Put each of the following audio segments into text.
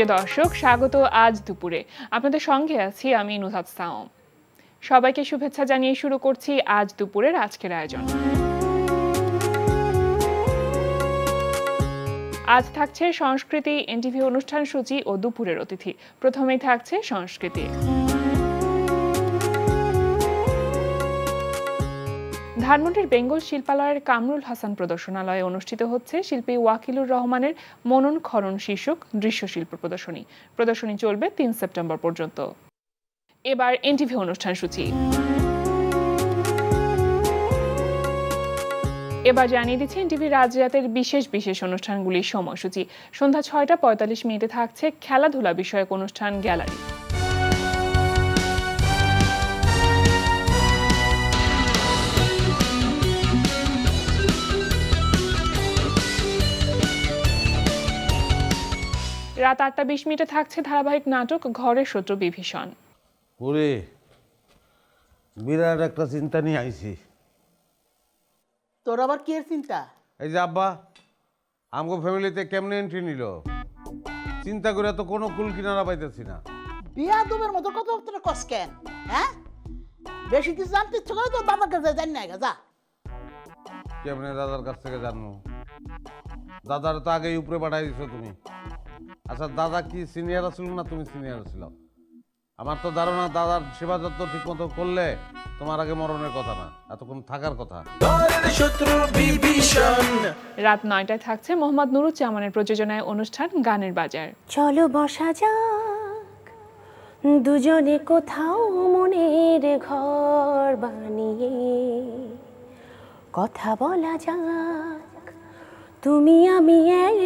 প্রিয় দর্শক স্বাগত আজ দুপুরে আপনাদের সঙ্গে আছি আমি নুহাত সাওম সবাইকে শুভেচ্ছা জানিয়ে শুরু করছি আজ দুপুরের আজকের আয়োজন আজ থাকছে সংস্কৃতি এনটিভি অনুষ্ঠান সূচি ও দুপুরের অতিথি প্রথমেই থাকছে সংস্কৃতি ধানমন্ডির বেঙ্গল শিল্পালয়ের কামরুল হাসান প্রদর্শনালয়ে অনুষ্ঠিত হচ্ছে শিল্পী ওয়াকিলুর রহমানের মনন খরণ শীর্ষক দৃশ্য শিল্প প্রদর্শনী প্রদর্শনী চলবে তিন সেপ্টেম্বর পর্যন্ত এবার এনটিভি অনুষ্ঠান সূচি এবার জানিয়ে দিচ্ছেন এনটিভি রাজরাতের বিশেষ বিশেষ অনুষ্ঠানগুলির সময়সূচি সন্ধ্যা ছয়টা পঁয়তাল্লিশ মিনিটে থাকছে খেলাধুলা বিষয়ক অনুষ্ঠান গ্যালারি রাত আটটা বিশ মিনিটে থাকছে ধারাবাহিক নাটক ঘরে শত্রু বিভীষণ ওরে বিরাট একটা চিন্তা নিয়ে আইছি তোর আবার কি চিন্তা এই যে আব্বা আমগো ফ্যামিলিতে কেমনে এন্ট্রি নিল চিন্তা করে তো কোনো কুল কিনারা পাইতেছি না বিয়া দুবের মতো কত তোরা কস কেন হ্যাঁ বেশি কিছু জানতে ইচ্ছে করে তোর বাবার কাছে জানি না যা কেমনে দাদার কাছ থেকে জানবো দাদার তো আগে উপরে পাঠাই দিছো তুমি আচ্ছা দাদা কি সিনিয়র ছিল না তুমি সিনিয়র ছিল আমার তো ধারণা দাদার সেবা যত্ন ঠিক মতো করলে তোমার আগে মরণের কথা না এতক্ষণ থাকার কথা রাত নয়টায় থাকছে মোহাম্মদ নুরুজ্জামানের প্রযোজনায় অনুষ্ঠান গানের বাজার চলো বসা যাক দুজনে কোথাও মনের ঘর বানিয়ে কথা বলা যাক তুমি আমি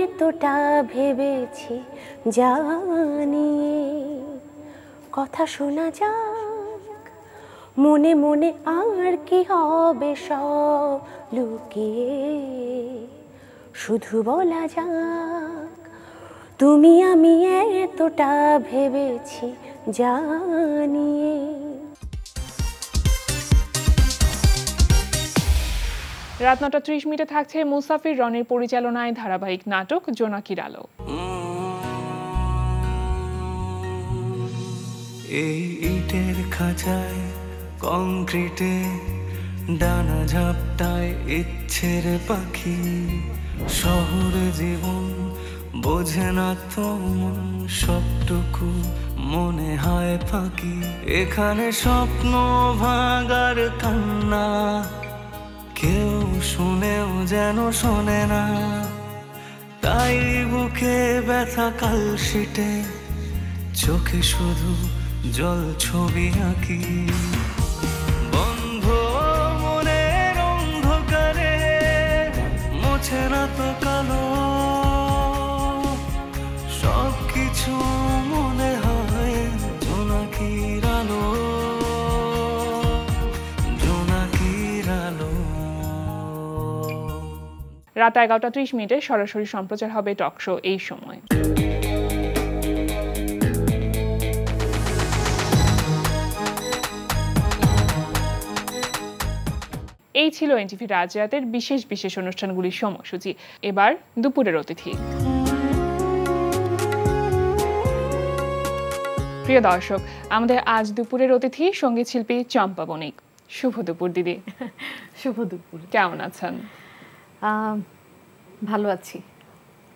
এতটা ভেবেছি জানি কথা শোনা যাক মনে মনে আর কি হবে সব লুকিয়ে শুধু বলা যাক তুমি আমি এতটা ভেবেছি জানিয়ে রাত নটা ত্রিশ মিনিটে থাকছে মুসাফির রনের পরিচালনায় ধারাবাহিক নাটক জোনাকির আলো এই ইটের খাঁচায় কংক্রিটে ডানা ঝাপটায় ইচ্ছের পাখি শহর জীবন বোঝে না তো সবটুকু মনে হয় ফাঁকি এখানে স্বপ্ন ভাঙার কান্না কেউ শুনেও যেন শোনে না তাই বুকে ব্যথা কাল শিটে চোখে শুধু জল ছবি আঁকি রাত এগারোটা ত্রিশ মিনিটে সরাসরি সম্প্রচার হবে টক শো এই সময় এই ছিল এনটিভি রাজরাতের বিশেষ বিশেষ অনুষ্ঠানগুলির সময়সূচি এবার দুপুরের অতিথি প্রিয় দর্শক আমাদের আজ দুপুরের অতিথি সঙ্গীত শিল্পী চম্পা বণিক শুভ দুপুর দিদি শুভ দুপুর কেমন আছেন ভালো আছি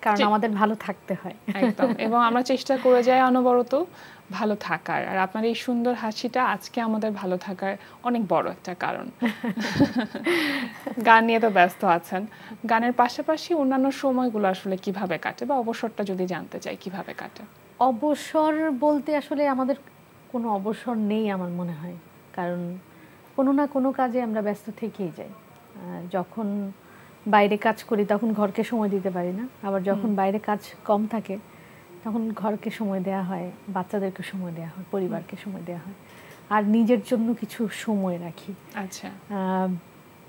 কারণ আমাদের ভালো থাকতে হয় একদম এবং আমরা চেষ্টা করে যাই অনবরত ভালো থাকার আর আপনার এই সুন্দর হাসিটা আজকে আমাদের ভালো থাকার অনেক বড় একটা কারণ গান নিয়ে তো ব্যস্ত আছেন গানের পাশাপাশি অন্যান্য সময়গুলো আসলে কিভাবে কাটে বা অবসরটা যদি জানতে চাই কিভাবে কাটে অবসর বলতে আসলে আমাদের কোনো অবসর নেই আমার মনে হয় কারণ কোনো না কোনো কাজে আমরা ব্যস্ত থেকেই যাই যখন বাইরে কাজ করি তখন ঘরকে সময় দিতে পারি না আবার যখন বাইরে কাজ কম থাকে তখন ঘরকে সময় দেওয়া হয় বাচ্চাদেরকে সময় দেওয়া হয় পরিবারকে সময় দেওয়া হয় আর নিজের জন্য কিছু সময় রাখি আচ্ছা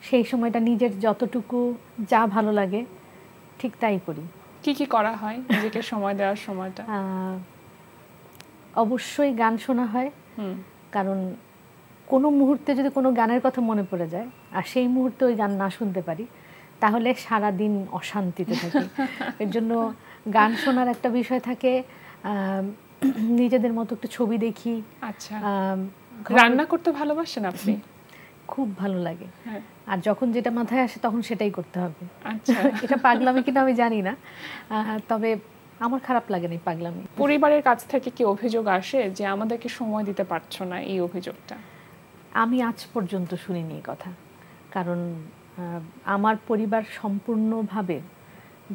সেই সময়টা নিজের যতটুকু যা ভালো লাগে ঠিক তাই করি কি কি করা হয় নিজেকে সময় দেওয়ার সময়টা অবশ্যই গান শোনা হয় কারণ কোনো মুহূর্তে যদি কোনো গানের কথা মনে পড়ে যায় আর সেই মুহূর্তে ওই গান না শুনতে পারি তাহলে সারা দিন অশান্তিতে থাকে এর জন্য গান শোনার একটা বিষয় থাকে নিজেদের মতো একটু ছবি দেখি আচ্ছা রান্না করতে ভালোবাসেন আপনি খুব ভালো লাগে হ্যাঁ। আর যখন যেটা মাথায় আসে তখন সেটাই করতে হবে আচ্ছা এটা পাগলামি কিনা আমি জানি না তবে আমার খারাপ লাগে না পাগলামি পরিবারের কাছ থেকে কি অভিযোগ আসে যে আমাদেরকে সময় দিতে পারছো না এই অভিযোগটা আমি আজ পর্যন্ত শুনিনি কথা কারণ আমার পরিবার সম্পূর্ণভাবে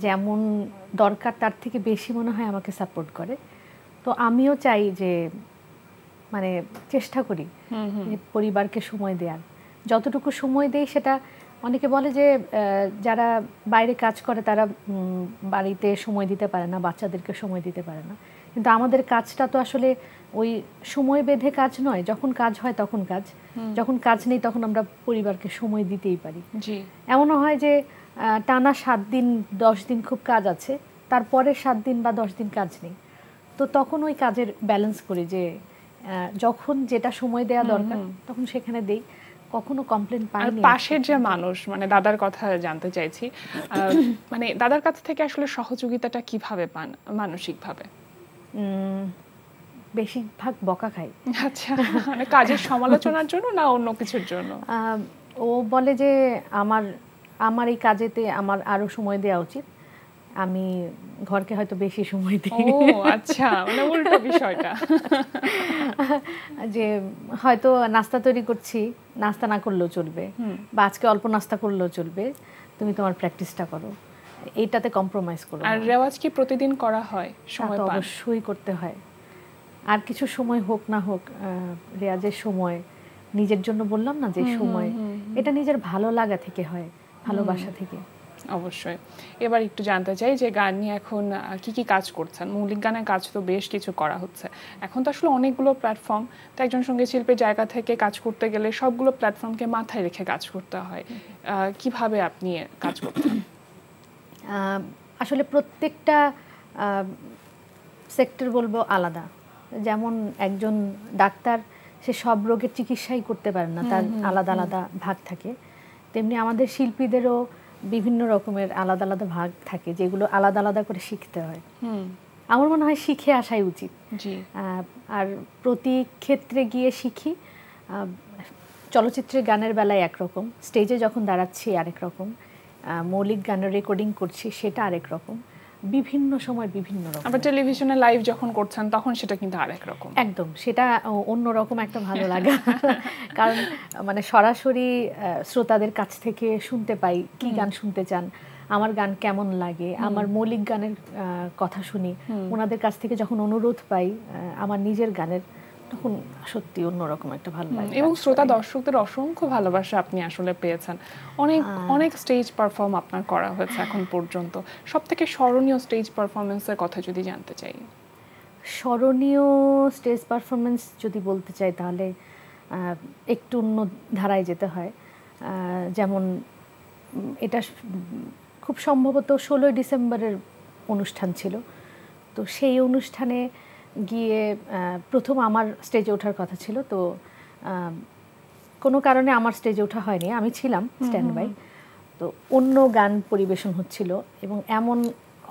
যেমন দরকার তার থেকে বেশি মনে হয় আমাকে সাপোর্ট করে তো আমিও চাই যে মানে চেষ্টা করি পরিবারকে সময় দেওয়ার যতটুকু সময় দেই সেটা অনেকে বলে যে যারা বাইরে কাজ করে তারা বাড়িতে সময় দিতে পারে না বাচ্চাদেরকে সময় দিতে পারে না কিন্তু আমাদের কাজটা তো আসলে ওই সময় বেঁধে কাজ নয় যখন কাজ হয় তখন কাজ যখন কাজ নেই তখন আমরা পরিবারকে সময় দিতেই পারি এমনও হয় যে টানা সাত দিন দশ দিন খুব কাজ আছে তারপরে সাত দিন বা দশ দিন কাজ নেই তো তখন ওই কাজের ব্যালেন্স করি যে যখন যেটা সময় দেয়া দরকার তখন সেখানে দেই কখনো কমপ্লেন পাই পাশের যে মানুষ মানে দাদার কথা জানতে চাইছি মানে দাদার কাছ থেকে আসলে সহযোগিতাটা কিভাবে পান মানসিকভাবে বেশিরভাগ বকা খাই আচ্ছা মানে কাজের সমালোচনার জন্য না অন্য কিছুর জন্য ও বলে যে আমার আমার এই কাজেতে আমার আরো সময় দেওয়া উচিত আমি ঘরকে হয়তো বেশি সময় দিই আচ্ছা মানে উল্টো বিষয়টা যে হয়তো নাস্তা তৈরি করছি নাস্তা না করলেও চলবে বা আজকে অল্প নাস্তা করলেও চলবে তুমি তোমার প্র্যাকটিসটা করো এইটাতে কম্প্রোমাইজ করো আর রেওয়াজ কি প্রতিদিন করা হয় সময় অবশ্যই করতে হয় আর কিছু সময় হোক না হোক রেয়াজের সময় নিজের জন্য বললাম না যে সময় এটা নিজের ভালো লাগা থেকে হয় ভালোবাসা থেকে অবশ্যই এবার একটু জানতে চাই যে গান নিয়ে এখন কি কি কাজ করছেন মৌলিক গানের কাজ তো বেশ কিছু করা হচ্ছে এখন তো আসলে অনেকগুলো প্ল্যাটফর্ম তো একজন সঙ্গীত শিল্পের জায়গা থেকে কাজ করতে গেলে সবগুলো প্ল্যাটফর্মকে মাথায় রেখে কাজ করতে হয় কিভাবে আপনি কাজ করতেন আসলে প্রত্যেকটা সেক্টর বলবো আলাদা যেমন একজন ডাক্তার সে সব রোগের চিকিৎসাই করতে পারে না তার আলাদা আলাদা ভাগ থাকে তেমনি আমাদের শিল্পীদেরও বিভিন্ন রকমের আলাদা আলাদা ভাগ থাকে যেগুলো আলাদা আলাদা করে শিখতে হয় আমার মনে হয় শিখে আসাই উচিত আর প্রতি ক্ষেত্রে গিয়ে শিখি চলচ্চিত্রের গানের বেলায় একরকম স্টেজে যখন দাঁড়াচ্ছি আরেক রকম মৌলিক গানের রেকর্ডিং করছি সেটা আরেক রকম বিভিন্ন সময় বিভিন্ন রকম আবার টেলিভিশনে লাইভ যখন করছেন তখন সেটা কিন্তু আরেক রকম একদম সেটা অন্য রকম একটা ভালো লাগে কারণ মানে সরাসরি শ্রোতাদের কাছ থেকে শুনতে পাই কি গান শুনতে চান আমার গান কেমন লাগে আমার মৌলিক গানের কথা শুনি ওনাদের কাছ থেকে যখন অনুরোধ পাই আমার নিজের গানের তখন সত্যি অন্যরকম একটা ভালো লাগে এবং শ্রোতা দর্শকদের অসংখ্য ভালোবাসা আপনি আসলে পেয়েছেন অনেক হ্যাঁ। অনেক স্টেজ পারফর্ম আপনার করা হয়েছে এখন পর্যন্ত সব স্মরণীয় স্টেজ পারফরমেন্সের কথা যদি জানতে চাই স্মরণীয় স্টেজ পারফরমেন্স যদি বলতে চাই তাহলে একটু অন্য ধারায় যেতে হয় যেমন এটা খুব সম্ভবত ষোলোই ডিসেম্বরের অনুষ্ঠান ছিল তো সেই অনুষ্ঠানে গিয়ে প্রথম আমার স্টেজে ওঠার কথা ছিল তো কোনো কারণে আমার স্টেজে ওঠা হয়নি আমি ছিলাম স্ট্যান্ড বাই তো অন্য গান পরিবেশন হচ্ছিল এবং এমন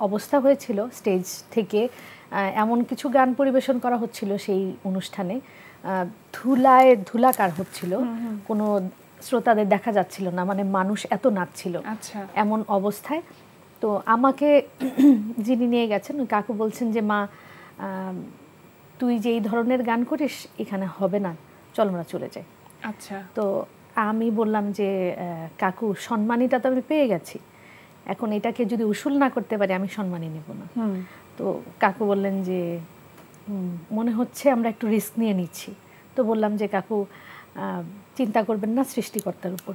অবস্থা হয়েছিল স্টেজ থেকে এমন কিছু গান পরিবেশন করা হচ্ছিল সেই অনুষ্ঠানে ধুলায় ধুলাকার হচ্ছিল কোনো শ্রোতাদের দেখা যাচ্ছিল না মানে মানুষ এত নাচছিল আচ্ছা। এমন অবস্থায় তো আমাকে যিনি নিয়ে গেছেন কাকু বলছেন যে মা তুই যেই ধরনের গান করিস এখানে হবে না চল আমরা চলে যাই আচ্ছা তো আমি বললাম যে কাকু সম্মানীটা তো আমি পেয়ে গেছি এখন এটাকে যদি উসুল না করতে পারি আমি সম্মানই নেব না তো কাকু বললেন যে মনে হচ্ছে আমরা একটু রিস্ক নিয়ে নিচ্ছি তো বললাম যে কাকু চিন্তা করবেন না সৃষ্টিকর্তার উপর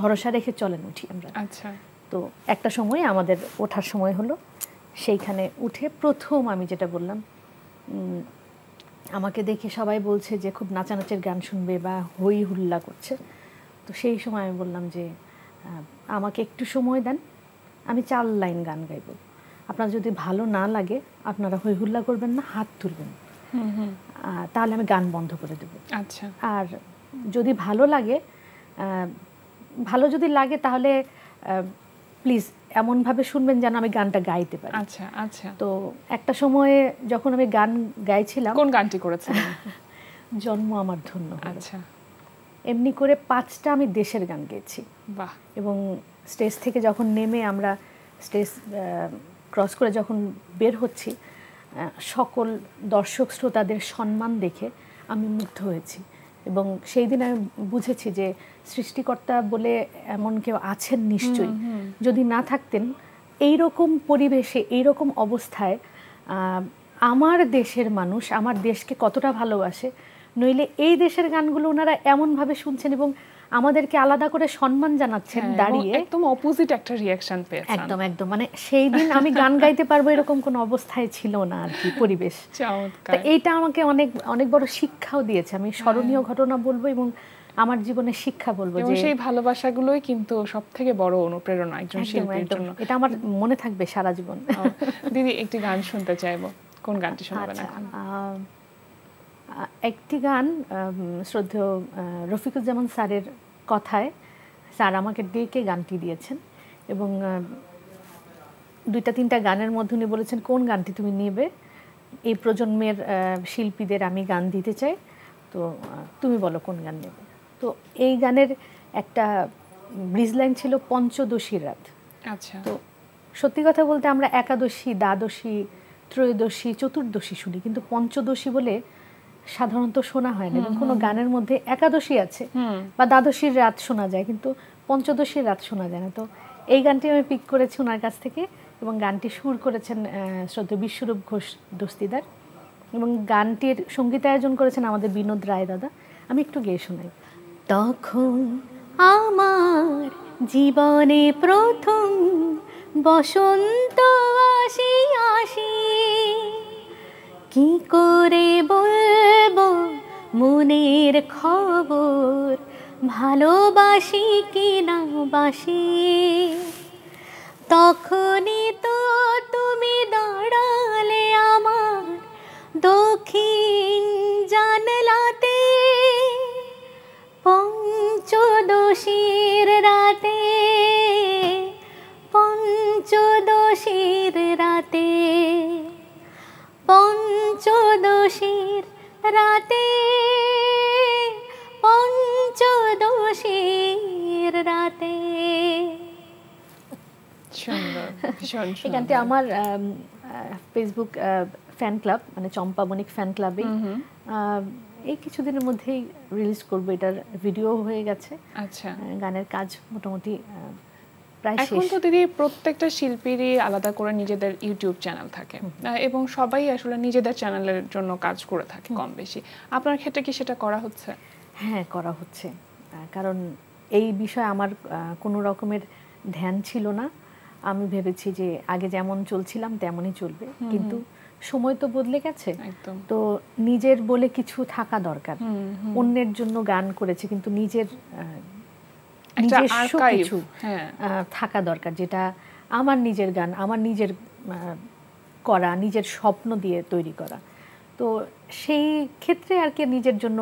ভরসা রেখে চলেন উঠি আমরা আচ্ছা তো একটা সময় আমাদের ওঠার সময় হলো সেইখানে উঠে প্রথম আমি যেটা বললাম আমাকে দেখে সবাই বলছে যে খুব নাচানাচের গান শুনবে বা হই হুল্লা করছে তো সেই সময় আমি বললাম যে আমাকে একটু সময় দেন আমি চার লাইন গান গাইব আপনার যদি ভালো না লাগে আপনারা হই হুল্লা করবেন না হাত তুলবেন তাহলে আমি গান বন্ধ করে দেব আচ্ছা আর যদি ভালো লাগে ভালো যদি লাগে তাহলে প্লিজ এমনভাবে শুনবেন যেন আমি গানটা গাইতে পারি আচ্ছা আচ্ছা তো একটা সময়ে যখন আমি গান গাইছিলাম কোন গানটি করেছিলেন জন্ম আমার ধন্য আচ্ছা এমনি করে পাঁচটা আমি দেশের গান গেয়েছি বাহ এবং স্টেজ থেকে যখন নেমে আমরা স্টেজ ক্রস করে যখন বের হচ্ছি সকল দর্শক শ্রোতাদের সম্মান দেখে আমি মুগ্ধ হয়েছি এবং সেই দিন আমি বুঝেছি যে সৃষ্টিকর্তা বলে এমন কেউ আছেন নিশ্চয়ই যদি না থাকতেন এইরকম পরিবেশে এইরকম অবস্থায় আমার দেশের মানুষ আমার দেশকে কতটা ভালোবাসে নইলে এই দেশের গানগুলো ওনারা এমনভাবে শুনছেন এবং আমাদেরকে আলাদা করে সম্মান জানাচ্ছেন হ্যাঁ, দাঁড়িয়ে একদম অপোজিট একটা রিয়াকশন পেয়েছেন একদম একদম মানে সেই দিন আমি গান গাইতে পারবো এরকম কোন অবস্থায় ছিল না আর কি পরিবেশ এইটা আমাকে অনেক অনেক বড় শিক্ষাও দিয়েছে আমি হ্যাঁ। স্মরণীয় ঘটনা বলবো এবং আমার জীবনে শিক্ষা বলবো যে সেই ভালোবাসাগুলোই কিন্তু সবথেকে বড় অনুপ্রেরণা একজন শিল্পীর জন্য এটা আমার মনে থাকবে সারা জীবন দিদি একটি গান শুনতে চাইবো কোন গানটি শোনাবেন আচ্ছা, এখন একটি গান শ্রদ্ধেয় রফিকুজ্জামান স্যারের কথায় স্যার আমাকে ডেকে গানটি দিয়েছেন এবং দুইটা তিনটা গানের মধ্যে উনি বলেছেন কোন গানটি তুমি নেবে এই প্রজন্মের শিল্পীদের আমি গান দিতে চাই তো তুমি বলো কোন গান নেবে তো এই গানের একটা ব্রিজলাইন ছিল পঞ্চদশীর রাত আচ্ছা তো সত্যি কথা বলতে আমরা একাদশী দ্বাদশী ত্রয়োদশী চতুর্দশী শুনি কিন্তু পঞ্চদশী বলে সাধারণত শোনা হয় না এবং কোনো গানের মধ্যে একাদশী আছে বা দ্বাদশীর রাত শোনা যায় কিন্তু পঞ্চদশীর রাত শোনা যায় না তো এই গানটি আমি পিক করেছি ওনার কাছ থেকে এবং গানটি সুর করেছেন শ্রদ্ধা বিশ্বরূপ ঘোষ দস্তিদার এবং গানটির সঙ্গীতায়োজন করেছেন আমাদের বিনোদ রায় দাদা আমি একটু গেয়ে শোনাই তখন আমার জীবনে প্রথম বসন্ত আসি আসি কি করে বলবো মনের খবর ভালোবাসি কি না বাসি তখনই তো তুমি দাঁড়ালে আমার দক্ষিণ পঞ্চদশীর রাতে পঞ্চদোষীর রাতে আমার ফেসবুক ফ্যান ক্লাব মানে চম্পা বণিক ফ্যান ক্লাবে এই কিছুদিনের মধ্যেই রিলিজ করবো এটার ভিডিও হয়ে গেছে আচ্ছা গানের কাজ মোটামুটি প্রায় শেষ এখন তো দিদি প্রত্যেকটা শিল্পীরই আলাদা করে নিজেদের ইউটিউব চ্যানেল থাকে এবং সবাই আসলে নিজেদের চ্যানেলের জন্য কাজ করে থাকে কম বেশি আপনার ক্ষেত্রে কি সেটা করা হচ্ছে হ্যাঁ করা হচ্ছে কারণ এই বিষয়ে আমার কোনো রকমের ধ্যান ছিল না আমি ভেবেছি যে আগে যেমন চলছিলাম তেমনই চলবে কিন্তু সময় তো বদলে গেছে তো নিজের বলে কিছু থাকা দরকার অন্যের জন্য গান করেছে কিন্তু নিজের নিজস্ব কিছু হ্যাঁ। থাকা দরকার যেটা আমার নিজের গান আমার নিজের করা নিজের স্বপ্ন দিয়ে তৈরি করা তো সেই ক্ষেত্রে আর কি নিজের জন্য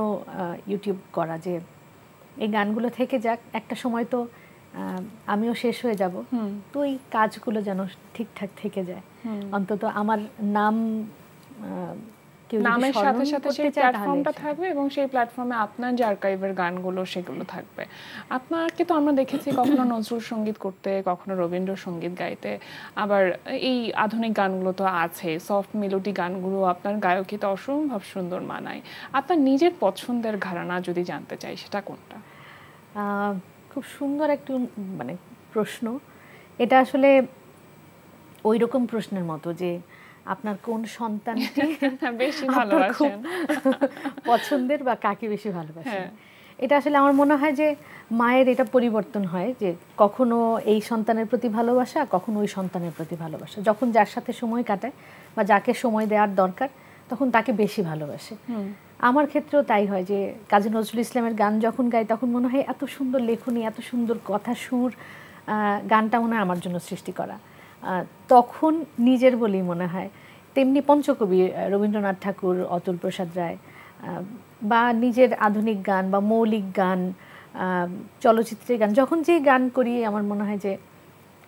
ইউটিউব করা যে এই গানগুলো থেকে যাক একটা সময় তো আমিও শেষ হয়ে যাব তো এই কাজগুলো যেন ঠিকঠাক থেকে যায় অন্তত আমার নাম নামের সাথে সাথে সেই প্ল্যাটফর্মটা থাকবে এবং সেই প্ল্যাটফর্মে আপনার যে আর্কাইভের গানগুলো সেগুলো থাকবে আপনাকে তো আমরা দেখেছি কখনো নজরুল সঙ্গীত করতে কখনো রবীন্দ্রসঙ্গীত গাইতে আবার এই আধুনিক গানগুলো তো আছে সফট মেলোডি গানগুলো আপনার অসম্ভব সুন্দর মানায় আপনার নিজের পছন্দের ঘরানা যদি জানতে চাই সেটা কোনটা খুব সুন্দর একটু মানে প্রশ্ন এটা আসলে ওই রকম প্রশ্নের মতো যে আপনার কোন সন্তানটি বেশি ভালোবাসেন পছন্দের বা কাকে বেশি ভালোবাসেন হ্যাঁ। এটা আসলে আমার মনে হয় যে মায়ের এটা পরিবর্তন হয় যে কখনো এই সন্তানের প্রতি ভালোবাসা কখনো ওই সন্তানের প্রতি ভালোবাসা যখন যার সাথে সময় কাটায় বা যাকে সময় দেওয়ার দরকার তখন তাকে বেশি ভালোবাসে আমার ক্ষেত্রেও তাই হয় যে কাজী নজরুল ইসলামের গান যখন গাই তখন মনে হয় এত সুন্দর লেখনী এত সুন্দর কথা সুর গানটা মনে হয় আমার জন্য সৃষ্টি করা তখন নিজের বলেই মনে হয় তেমনি পঞ্চকবি রবীন্দ্রনাথ ঠাকুর অতুল প্রসাদ রায় বা নিজের আধুনিক গান বা মৌলিক গান চলচ্চিত্রের গান যখন যে গান করি আমার মনে হয় যে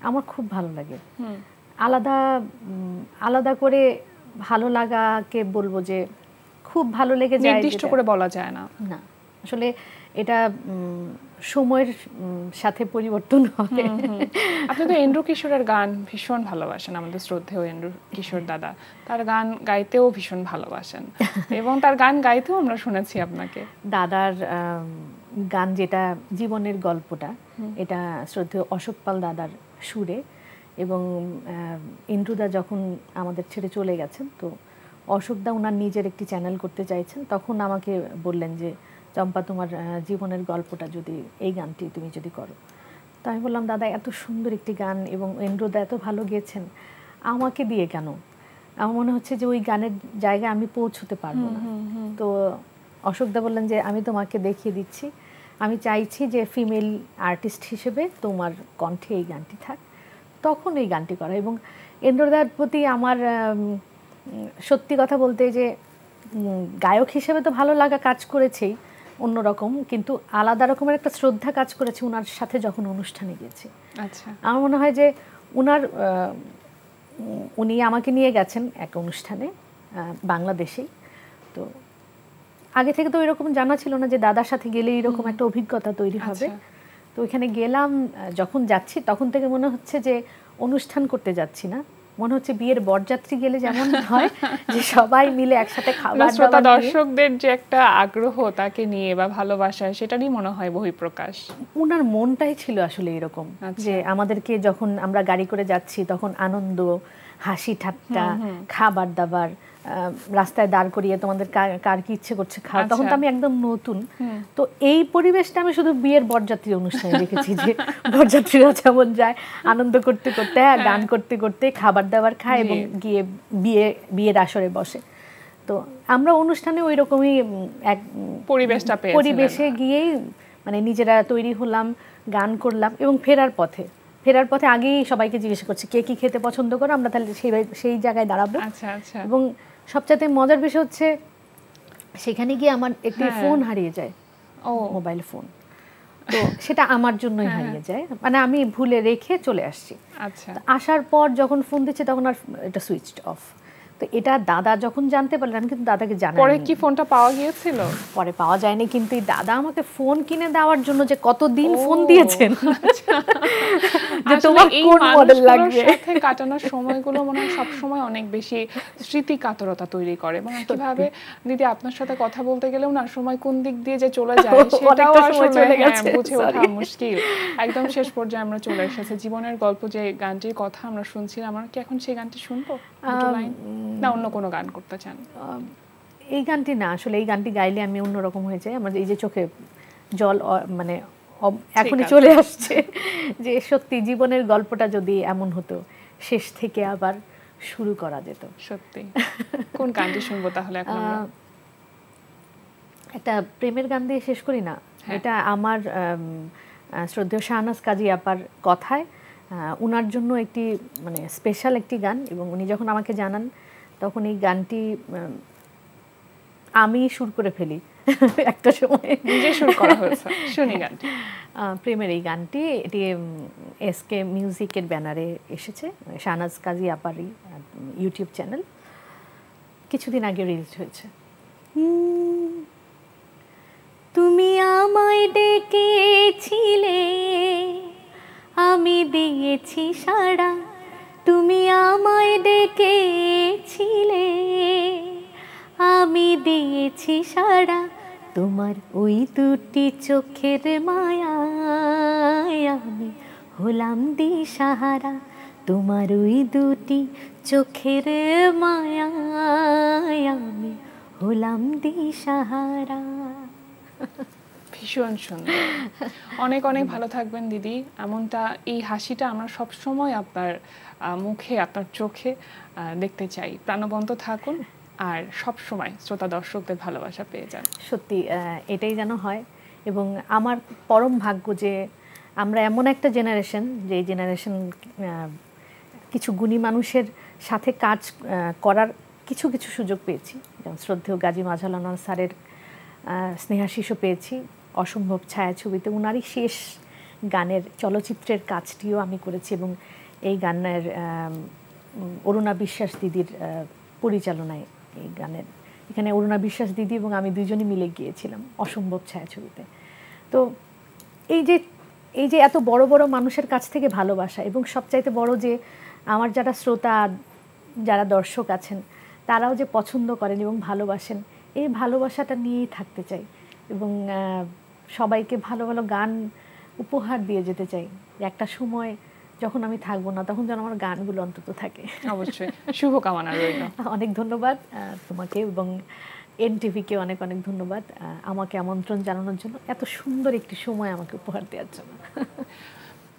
আমার খুব ভালো লাগে আলাদা আলাদা করে ভালো লাগাকে বলবো যে খুব ভালো লেগে যায় নির্দিষ্ট করে বলা যায় না না আসলে এটা সময়ের সাথে পরিবর্তন হবে আপনি তো এন্দ্র কিশোরের গান ভীষণ ভালোবাসেন আমাদের শ্রদ্ধেয় এন্দ্র কিশোর দাদা তার গান গাইতেও ভীষণ ভালোবাসেন এবং তার গান গাইতেও আমরা শুনেছি আপনাকে দাদার গান যেটা জীবনের গল্পটা এটা শ্রদ্ধেয় অশোক পাল দাদার সুরে এবং ইন্দ্রুদা যখন আমাদের ছেড়ে চলে গেছেন তো অশোকদা ওনার নিজের একটি চ্যানেল করতে চাইছেন তখন আমাকে বললেন যে চম্পা তোমার জীবনের গল্পটা যদি এই গানটি তুমি যদি করো তো আমি বললাম দাদা এত সুন্দর একটি গান এবং এন্ড্রদা এত ভালো গেয়েছেন আমাকে দিয়ে কেন আমার মনে হচ্ছে যে ওই গানের জায়গায় আমি পৌঁছতে পারবো না তো অশোকদা বললেন যে আমি তোমাকে দেখিয়ে দিচ্ছি আমি চাইছি যে ফিমেল আর্টিস্ট হিসেবে তোমার কণ্ঠে এই গানটি থাক তখন এই গানটি করা এবং ইন্দ্রদার প্রতি আমার সত্যি কথা বলতে যে গায়ক হিসেবে তো ভালো লাগা কাজ করেছেই অন্যরকম কিন্তু আলাদা রকমের একটা শ্রদ্ধা কাজ করেছে ওনার সাথে যখন অনুষ্ঠানে গেছি আচ্ছা আমার মনে হয় যে ওনার উনি আমাকে নিয়ে গেছেন এক অনুষ্ঠানে বাংলাদেশেই তো আগে থেকে তো এরকম জানা ছিল না যে দাদার সাথে গেলে এরকম একটা অভিজ্ঞতা তৈরি হবে আচ্ছা। তো ওইখানে গেলাম যখন যাচ্ছি তখন থেকে মনে হচ্ছে যে অনুষ্ঠান করতে যাচ্ছি না মনে হচ্ছে বিয়ের বরযাত্রী গেলে যেমন হয় যে সবাই মিলে একসাথে খাওয়া শ্রোতা দর্শকদের যে একটা আগ্রহ তাকে নিয়ে বা ভালোবাসা সেটারই মনে হয় বহিঃপ্রকাশ ওনার মনটাই ছিল আসলে এরকম আচ্ছা। যে আমাদেরকে যখন আমরা গাড়ি করে যাচ্ছি তখন আনন্দ হাসি ঠাট্টা খাবার দাবার রাস্তায় দাঁড় করিয়ে তোমাদের কার কি ইচ্ছে করছে খাওয়া আচ্ছা। তখন তো আমি একদম নতুন তো এই পরিবেশটা আমি শুধু বিয়ের বরযাত্রী অনুষ্ঠানে দেখেছি যে বরযাত্রীরা যেমন যায় আনন্দ করতে করতে হ্যাঁ, হ্যাঁ। গান করতে করতে খাবার দাবার খায় এবং গিয়ে বিয়ে বিয়ের আসরে বসে তো আমরা অনুষ্ঠানে ওই রকমই এক পরিবেশটা পরিবেশে গিয়েই মানে নিজেরা তৈরি হলাম গান করলাম এবং ফেরার পথে ফেরার পথে আগেই সবাইকে জিজ্ঞেস করছে কে কি খেতে পছন্দ করো আমরা তাহলে সেই সেই জায়গায় দাঁড়াবো আচ্ছা, আচ্ছা। এবং সবচেয়ে মজার বিষয় হচ্ছে সেখানে গিয়ে আমার একটি ফোন হ্যাঁ। হারিয়ে যায় ও মোবাইল ফোন তো সেটা আমার জন্যই হ্যাঁ, হ্যাঁ। হারিয়ে যায় মানে আমি ভুলে রেখে চলে আসছি আচ্ছা আসার পর যখন ফোন দিচ্ছে তখন আর এটা সুইচড অফ তো এটা দাদা যখন জানতে পারলেন আমি কিন্তু দাদাকে জানা পরে কি ফোনটা পাওয়া গিয়েছিল পরে পাওয়া যায়নি কিন্তু এই দাদা আমাকে ফোন কিনে দেওয়ার জন্য যে কত দিন ফোন দিয়েছেন আচ্ছা। যে তোমার কোন মডেল লাগবে সাথে কাটানোর সময়গুলো মনে হয় সব সময় অনেক বেশি স্মৃতি কাতরতা তৈরি করে মানে কিভাবে দিদি আপনার সাথে কথা বলতে গেলেও না সময় কোন দিক দিয়ে যে চলে যায় সেটাও আসলে হ্যাঁ, বুঝে ওঠা মুশকিল একদম শেষ পর্যায়ে আমরা চলে এসেছি জীবনের গল্প যে গানটির কথা আমরা শুনছিলাম আমরা কি এখন সেই গানটি শুনবো Um, না অন্য কোনো গান করতে চান um, এই গানটি না আসলে এই গানটি গাইলে আমি অন্যরকম হয়ে যাই আমার এই যে চোখে জল মানে এখনই চলে আসছে যে সত্যি জীবনের গল্পটা যদি এমন হতো শেষ থেকে আবার শুরু করা যেত সত্যি কোন গানটি শুনবো তাহলে একটা প্রেমের গান দিয়ে শেষ করি না হ্যাঁ। এটা আমার শ্রদ্ধেয় শাহনাজ কাজী আপার কথায় উনার জন্য একটি মানে স্পেশাল একটি গান এবং উনি যখন আমাকে জানান তখন এই গানটি আমি সুর করে ফেলি একটা সময় সুর করা শুনি গানটি প্রেমের এই গানটি এটি এস কে মিউজিকের ব্যানারে এসেছে শাহনাজ কাজী আপারি ইউটিউব চ্যানেল কিছুদিন আগে রিলিজ হয়েছে তুমি আমায় ডেকেছিলে আমি দিয়েছি সারা তুমি আমায় ডেকেছিলে আমি দিয়েছি সারা তোমার ওই দুটি চোখের মায়া আমি হলাম দি সাহারা তোমার ওই দুটি চোখের মায়া আমি হলাম দি সাহারা ভীষণ সুন্দর অনেক অনেক ভালো থাকবেন দিদি এমনটা এই হাসিটা আমরা সব সময় আপনার মুখে আপনার চোখে দেখতে চাই প্রাণবন্ত থাকুন আর সব সময় শ্রোতা দর্শকদের ভালোবাসা পেয়ে যান সত্যি এটাই যেন হয় এবং আমার পরম ভাগ্য যে আমরা এমন একটা জেনারেশন যে জেনারেশন কিছু গুণী মানুষের সাথে কাজ করার কিছু কিছু সুযোগ পেয়েছি যেমন শ্রদ্ধেয় গাজী মাঝালানার স্যারের স্নেহাশিসও পেয়েছি অসম্ভব ছায়াছবিতে ওনারই শেষ গানের চলচ্চিত্রের কাজটিও আমি করেছি এবং এই গানের অরুণা বিশ্বাস দিদির পরিচালনায় এই গানের এখানে অরুণা বিশ্বাস দিদি এবং আমি দুজনে মিলে গিয়েছিলাম অসম্ভব ছায়াছবিতে তো এই যে এই যে এত বড় বড় মানুষের কাছ থেকে ভালোবাসা এবং সবচাইতে বড় যে আমার যারা শ্রোতা যারা দর্শক আছেন তারাও যে পছন্দ করেন এবং ভালোবাসেন এই ভালোবাসাটা নিয়েই থাকতে চাই এবং সবাইকে ভালো ভালো গান উপহার দিয়ে যেতে চাই একটা সময় যখন আমি থাকবো না তখন যেন আমার গানগুলো অন্তত থাকে অবশ্যই শুভকামনা রইল অনেক ধন্যবাদ তোমাকে এবং কে অনেক অনেক ধন্যবাদ আমাকে আমন্ত্রণ জানানোর জন্য এত সুন্দর একটি সময় আমাকে উপহার দেওয়ার জন্য